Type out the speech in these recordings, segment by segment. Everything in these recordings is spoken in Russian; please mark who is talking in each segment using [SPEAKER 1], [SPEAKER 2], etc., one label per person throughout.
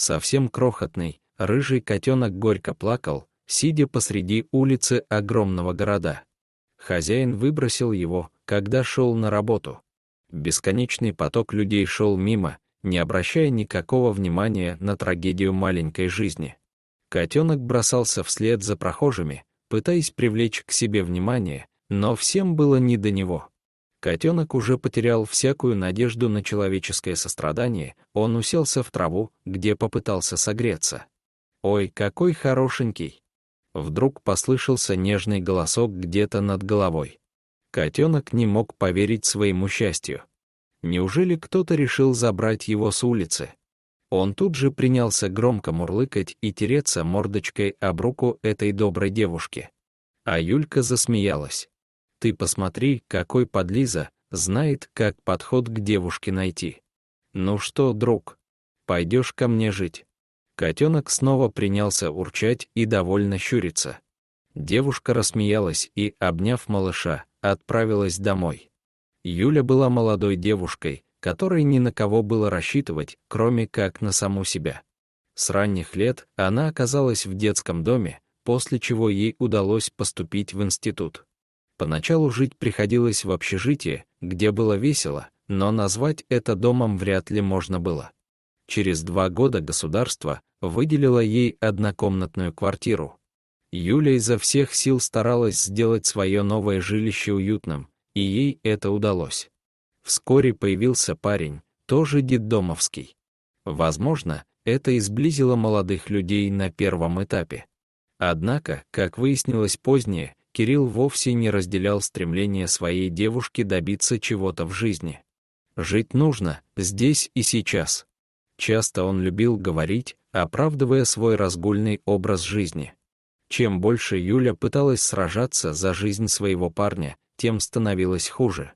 [SPEAKER 1] совсем крохотный, рыжий котенок горько плакал, сидя посреди улицы огромного города. Хозяин выбросил его, когда шел на работу. Бесконечный поток людей шел мимо, не обращая никакого внимания на трагедию маленькой жизни. Котенок бросался вслед за прохожими, пытаясь привлечь к себе внимание, но всем было не до него. Котенок уже потерял всякую надежду на человеческое сострадание, он уселся в траву, где попытался согреться. «Ой, какой хорошенький!» Вдруг послышался нежный голосок где-то над головой. Котенок не мог поверить своему счастью. Неужели кто-то решил забрать его с улицы? Он тут же принялся громко мурлыкать и тереться мордочкой об руку этой доброй девушки. А Юлька засмеялась. Ты посмотри, какой подлиза, знает, как подход к девушке найти. Ну что, друг, пойдешь ко мне жить? Котенок снова принялся урчать и довольно щуриться. Девушка рассмеялась и, обняв малыша, отправилась домой. Юля была молодой девушкой, которой ни на кого было рассчитывать, кроме как на саму себя. С ранних лет она оказалась в детском доме, после чего ей удалось поступить в институт. Поначалу жить приходилось в общежитии, где было весело, но назвать это домом вряд ли можно было. Через два года государство выделило ей однокомнатную квартиру. Юля изо всех сил старалась сделать свое новое жилище уютным, и ей это удалось. Вскоре появился парень, тоже детдомовский. Возможно, это изблизило молодых людей на первом этапе. Однако, как выяснилось позднее, Кирилл вовсе не разделял стремление своей девушки добиться чего-то в жизни. Жить нужно, здесь и сейчас. Часто он любил говорить, оправдывая свой разгульный образ жизни. Чем больше Юля пыталась сражаться за жизнь своего парня, тем становилось хуже.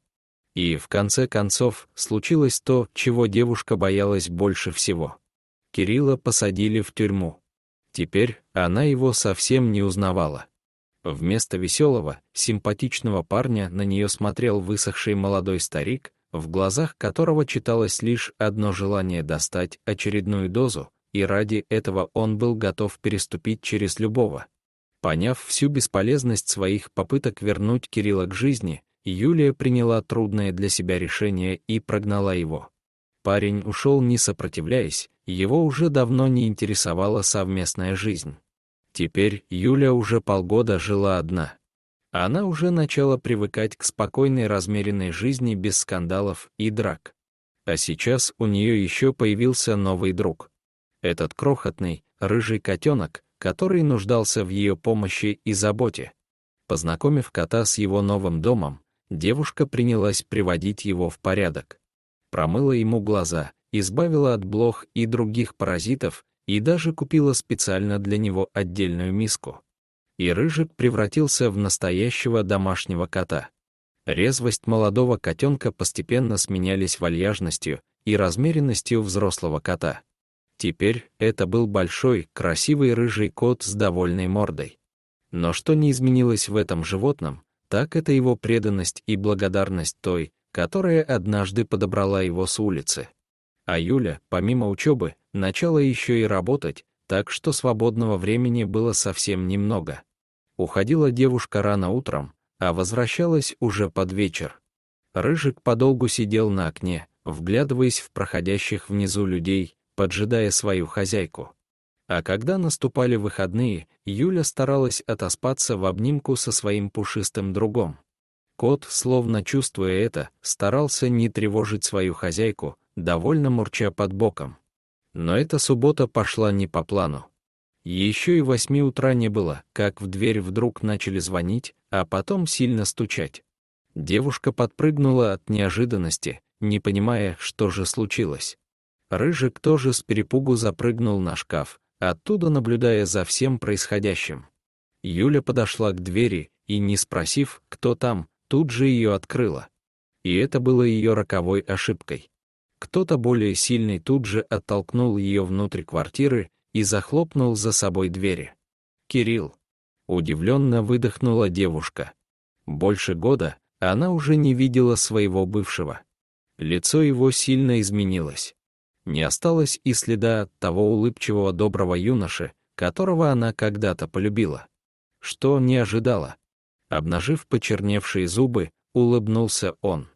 [SPEAKER 1] И, в конце концов, случилось то, чего девушка боялась больше всего. Кирилла посадили в тюрьму. Теперь она его совсем не узнавала. Вместо веселого, симпатичного парня на нее смотрел высохший молодой старик, в глазах которого читалось лишь одно желание достать очередную дозу, и ради этого он был готов переступить через любого. Поняв всю бесполезность своих попыток вернуть Кирилла к жизни, Юлия приняла трудное для себя решение и прогнала его. Парень ушел не сопротивляясь, его уже давно не интересовала совместная жизнь. Теперь Юля уже полгода жила одна. Она уже начала привыкать к спокойной размеренной жизни без скандалов и драк. А сейчас у нее еще появился новый друг. Этот крохотный, рыжий котенок, который нуждался в ее помощи и заботе. Познакомив кота с его новым домом, девушка принялась приводить его в порядок. Промыла ему глаза, избавила от блох и других паразитов и даже купила специально для него отдельную миску. И Рыжик превратился в настоящего домашнего кота. Резвость молодого котенка постепенно сменялись вальяжностью и размеренностью взрослого кота. Теперь это был большой, красивый рыжий кот с довольной мордой. Но что не изменилось в этом животном, так это его преданность и благодарность той, которая однажды подобрала его с улицы. А Юля, помимо учебы, начала еще и работать, так что свободного времени было совсем немного. Уходила девушка рано утром, а возвращалась уже под вечер. Рыжик подолгу сидел на окне, вглядываясь в проходящих внизу людей, поджидая свою хозяйку. А когда наступали выходные, Юля старалась отоспаться в обнимку со своим пушистым другом. Кот, словно чувствуя это, старался не тревожить свою хозяйку, довольно мурча под боком. Но эта суббота пошла не по плану. Еще и восьми утра не было, как в дверь вдруг начали звонить, а потом сильно стучать. Девушка подпрыгнула от неожиданности, не понимая, что же случилось. Рыжик тоже с перепугу запрыгнул на шкаф, оттуда наблюдая за всем происходящим. Юля подошла к двери и, не спросив, кто там, тут же ее открыла. И это было ее роковой ошибкой. Кто-то более сильный тут же оттолкнул ее внутрь квартиры и захлопнул за собой двери. «Кирилл!» — удивленно выдохнула девушка. Больше года она уже не видела своего бывшего. Лицо его сильно изменилось. Не осталось и следа от того улыбчивого доброго юноши, которого она когда-то полюбила. Что не ожидала. Обнажив почерневшие зубы, улыбнулся он.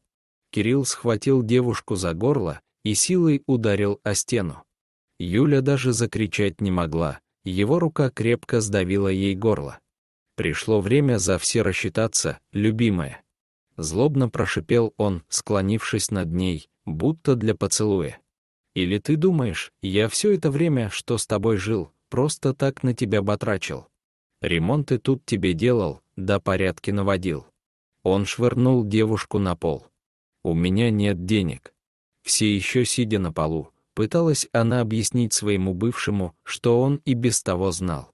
[SPEAKER 1] Кирилл схватил девушку за горло и силой ударил о стену. Юля даже закричать не могла, его рука крепко сдавила ей горло. «Пришло время за все рассчитаться, любимая». Злобно прошипел он, склонившись над ней, будто для поцелуя. «Или ты думаешь, я все это время, что с тобой жил, просто так на тебя батрачил? Ремонты тут тебе делал, да порядки наводил». Он швырнул девушку на пол. У меня нет денег. Все еще сидя на полу, пыталась она объяснить своему бывшему, что он и без того знал.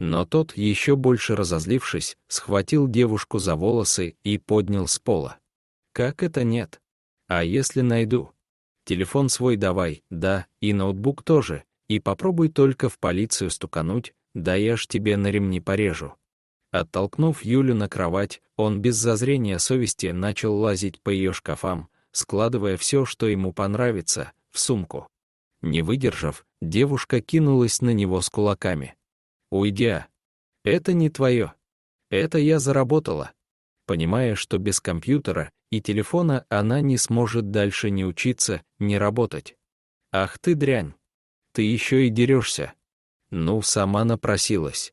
[SPEAKER 1] Но тот, еще больше разозлившись, схватил девушку за волосы и поднял с пола. «Как это нет? А если найду? Телефон свой давай, да, и ноутбук тоже, и попробуй только в полицию стукануть, да я ж тебе на ремни порежу». Оттолкнув Юлю на кровать, он без зазрения совести начал лазить по ее шкафам, складывая все, что ему понравится, в сумку. Не выдержав, девушка кинулась на него с кулаками. «Уйдя! А! Это не твое! Это я заработала!» Понимая, что без компьютера и телефона она не сможет дальше ни учиться, ни работать. «Ах ты дрянь! Ты еще и дерешься!» Ну, сама напросилась.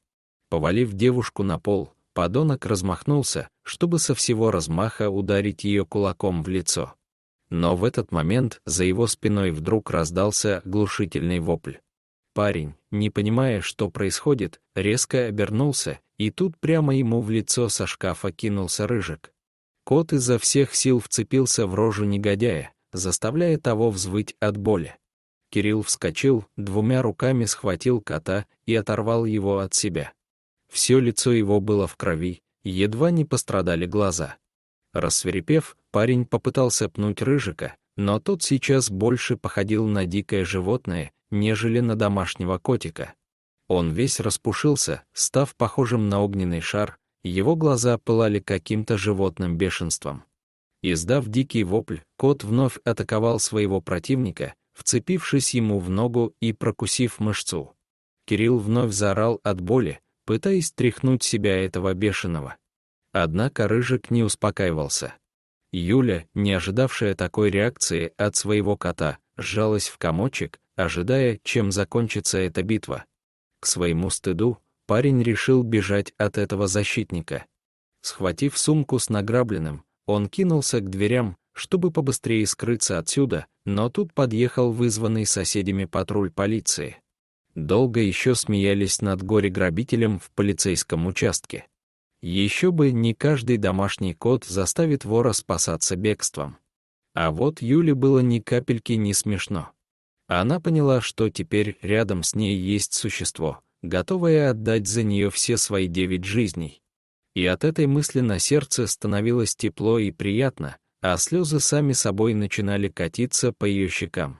[SPEAKER 1] Повалив девушку на пол, подонок размахнулся, чтобы со всего размаха ударить ее кулаком в лицо. Но в этот момент за его спиной вдруг раздался глушительный вопль. Парень, не понимая, что происходит, резко обернулся, и тут прямо ему в лицо со шкафа кинулся рыжик. Кот изо всех сил вцепился в рожу негодяя, заставляя того взвыть от боли. Кирилл вскочил, двумя руками схватил кота и оторвал его от себя. Все лицо его было в крови, едва не пострадали глаза. Рассверепев, парень попытался пнуть рыжика, но тот сейчас больше походил на дикое животное, нежели на домашнего котика. Он весь распушился, став похожим на огненный шар, его глаза пылали каким-то животным бешенством. Издав дикий вопль, кот вновь атаковал своего противника, вцепившись ему в ногу и прокусив мышцу. Кирилл вновь заорал от боли, пытаясь тряхнуть себя этого бешеного. Однако Рыжик не успокаивался. Юля, не ожидавшая такой реакции от своего кота, сжалась в комочек, ожидая, чем закончится эта битва. К своему стыду парень решил бежать от этого защитника. Схватив сумку с награбленным, он кинулся к дверям, чтобы побыстрее скрыться отсюда, но тут подъехал вызванный соседями патруль полиции долго еще смеялись над горе-грабителем в полицейском участке. Еще бы не каждый домашний кот заставит вора спасаться бегством. А вот Юле было ни капельки не смешно. Она поняла, что теперь рядом с ней есть существо, готовое отдать за нее все свои девять жизней. И от этой мысли на сердце становилось тепло и приятно, а слезы сами собой начинали катиться по ее щекам.